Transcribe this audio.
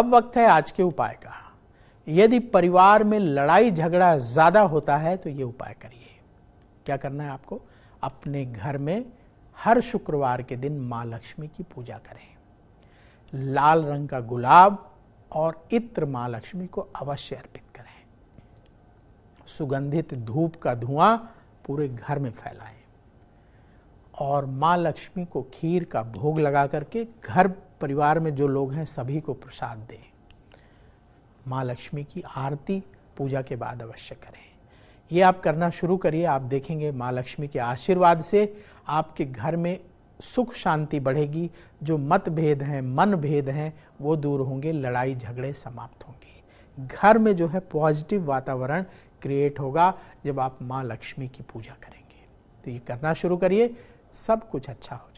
अब वक्त है आज के उपाय का यदि परिवार में लड़ाई झगड़ा ज़्यादा होता है तो ये उपाय करिए क्या करना है आपको अपने घर में हर शुक्रवार के दिन माँ लक्ष्मी की पूजा करें लाल रंग का गुलाब और इत्र माँ लक्ष्मी को अवश्य अर्पित करें सुगंधित धूप का धुआं पूरे घर में फैलाएं और माँ लक्ष्मी को खीर का भोग लगा करके घर परिवार में जो लोग हैं सभी को प्रसाद दें माँ लक्ष्मी की आरती पूजा के बाद अवश्य करें ये आप करना शुरू करिए आप देखेंगे माँ लक्ष्मी के आशीर्वाद से आपके घर में सुख शांति बढ़ेगी जो मतभेद हैं मन भेद हैं वो दूर होंगे लड़ाई झगड़े समाप्त होंगे घर में जो है पॉजिटिव वातावरण क्रिएट होगा जब आप माँ लक्ष्मी की पूजा करेंगे तो ये करना शुरू करिए सब कुछ अच्छा हो